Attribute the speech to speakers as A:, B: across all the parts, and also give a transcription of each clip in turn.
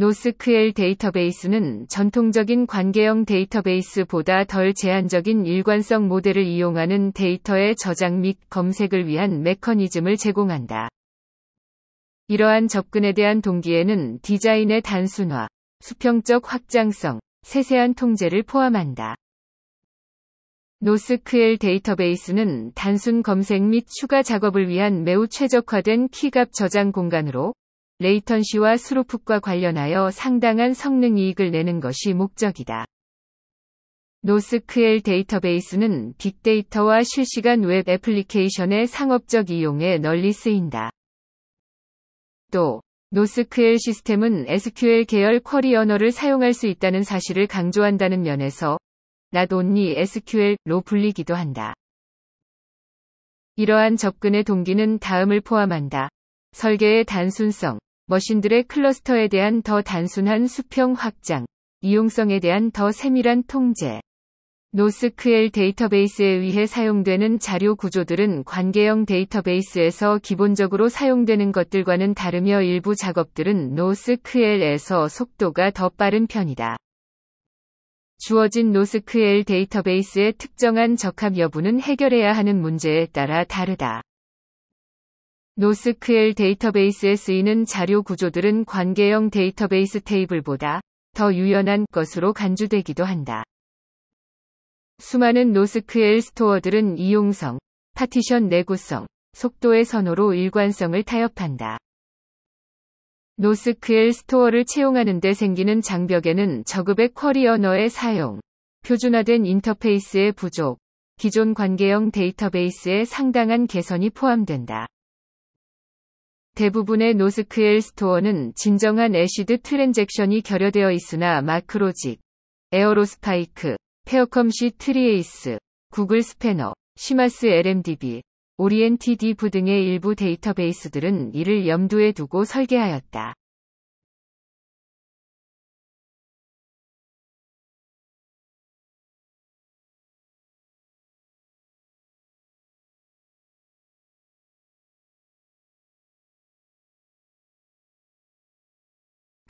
A: 노스 q 엘 데이터베이스는 전통적인 관계형 데이터베이스보다 덜 제한적인 일관성 모델을 이용하는 데이터의 저장 및 검색을 위한 메커니즘을 제공한다. 이러한 접근에 대한 동기에는 디자인의 단순화, 수평적 확장성, 세세한 통제를 포함한다. 노스 q 엘 데이터베이스는 단순 검색 및 추가 작업을 위한 매우 최적화된 키 값 저장 공간으로 레이턴시와 스로프과 관련하여 상당한 성능 이익을 내는 것이 목적이다. 노스크엘 데이터베이스는 빅데이터와 실시간 웹 애플리케이션의 상업적 이용에 널리 쓰인다. 또, 노스크엘 시스템은 SQL 계열 쿼리 언어를 사용할 수 있다는 사실을 강조한다는 면에서 Not Only SQL로 불리기도 한다. 이러한 접근의 동기는 다음을 포함한다. 설계의 단순성, 머신들의 클러스터에 대한 더 단순한 수평 확장, 이용성에 대한 더 세밀한 통제, 노스크엘 데이터베이스에 의해 사용되는 자료 구조들은 관계형 데이터베이스에서 기본적으로 사용되는 것들과는 다르며 일부 작업들은 노스크엘에서 속도가 더 빠른 편이다. 주어진 노스크엘 데이터베이스의 특정한 적합 여부는 해결해야 하는 문제에 따라 다르다. 노스 q 엘 데이터베이스에 쓰이는 자료 구조들은 관계형 데이터베이스 테이블보다 더 유연한 것으로 간주되기도 한다. 수많은 노스 q 엘 스토어들은 이용성, 파티션 내구성, 속도의 선호로 일관성을 타협한다. 노스 q 엘 스토어를 채용하는 데 생기는 장벽에는 저급액 쿼리 언어의 사용, 표준화된 인터페이스의 부족, 기존 관계형 데이터베이스의 상당한 개선이 포함된다. 대부분의 노스크엘 스토어는 진정한 애쉬드 트랜잭션이 결여되어 있으나 마크로직, 에어로스파이크, 페어컴시 트리에이스, 구글 스패너, 시마스 LMDB, 오리엔티디브 등의 일부 데이터베이스들은 이를 염두에 두고 설계하였다.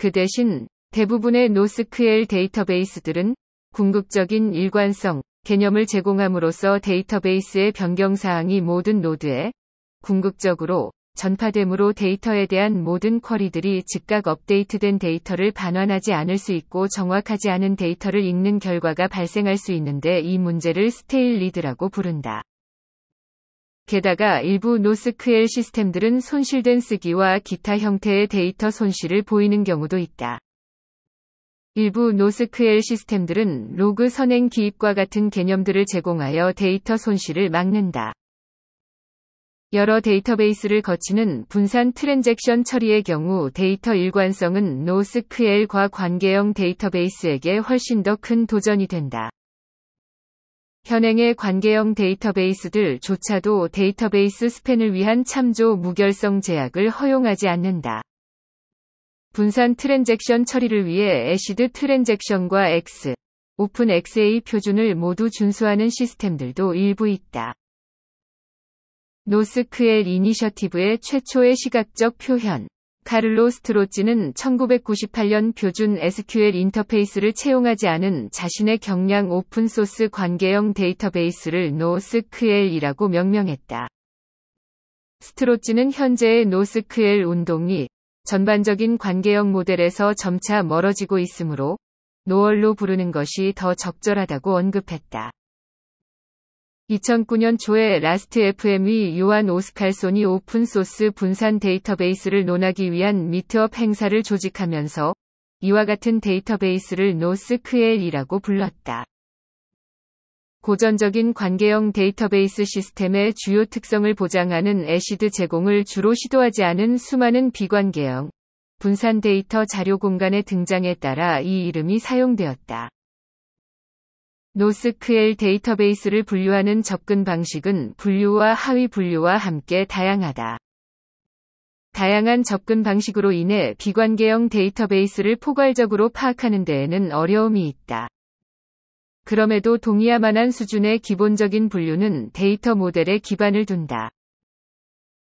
A: 그 대신 대부분의 노스QL 데이터베이스들은 궁극적인 일관성 개념을 제공함으로써 데이터베이스의 변경 사항이 모든 노드에 궁극적으로 전파됨으로 데이터에 대한 모든 쿼리들이 즉각 업데이트된 데이터를 반환하지 않을 수 있고 정확하지 않은 데이터를 읽는 결과가 발생할 수 있는데 이 문제를 스테일 리드라고 부른다. 게다가 일부 노스크엘 시스템들은 손실된 쓰기와 기타 형태의 데이터 손실을 보이는 경우도 있다. 일부 노스크엘 시스템들은 로그 선행 기입과 같은 개념들을 제공하여 데이터 손실을 막는다. 여러 데이터베이스를 거치는 분산 트랜잭션 처리의 경우 데이터 일관성은 노스크엘과 관계형 데이터베이스에게 훨씬 더 큰 도전이 된다. 현행의 관계형 데이터베이스들조차도 데이터베이스 스팬을 위한 참조 무결성 제약을 허용하지 않는다. 분산 트랜잭션 처리를 위해 애시드 트랜잭션과 X, 오픈 XA 표준을 모두 준수하는 시스템들도 일부 있다. 노스크엘 이니셔티브의 최초의 시각적 표현 카를로 스트로치는 1998년 표준 SQL 인터페이스를 채용하지 않은 자신의 경량 오픈소스 관계형 데이터베이스를 노스QL이라고 명명했다. 스트로치는 현재의 노스QL 운동이 전반적인 관계형 모델에서 점차 멀어지고 있으므로 노얼로 부르는 것이 더 적절하다고 언급했다. 2009년 초에 라스트 FM이 요한 오스칼손이 오픈소스 분산 데이터베이스를 논하기 위한 미트업 행사를 조직하면서 이와 같은 데이터베이스를 노스크엘이라고 불렀다. 고전적인 관계형 데이터베이스 시스템의 주요 특성을 보장하는 애시드 제공을 주로 시도하지 않은 수많은 비관계형 분산 데이터 자료 공간의 등장에 따라 이 이름이 사용되었다. 노스크엘 데이터베이스를 분류하는 접근 방식은 분류와 하위 분류와 함께 다양하다. 다양한 접근 방식으로 인해 비관계형 데이터베이스를 포괄적으로 파악하는 데에는 어려움이 있다. 그럼에도 동의하만한 수준의 기본적인 분류는 데이터 모델에 기반을 둔다.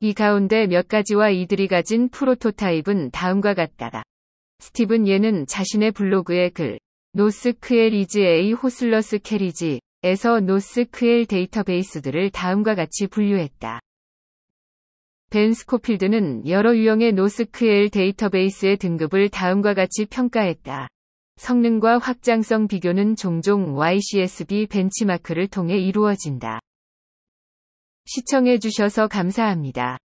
A: 이 가운데 몇 가지와 이들이 가진 프로토타입은 다음과 같다. 스티븐 예는 자신의 블로그에 글, 노스크엘이지 A 호슬러스 캐리지 에서 노스크엘 데이터베이스들을 다음과 같이 분류했다. 벤 스코필드는 여러 유형의 노스크엘 데이터베이스의 등급을 다음과 같이 평가했다. 성능과 확장성 비교는 종종 YCSB 벤치마크를 통해 이루어진다. 시청해주셔서 감사합니다.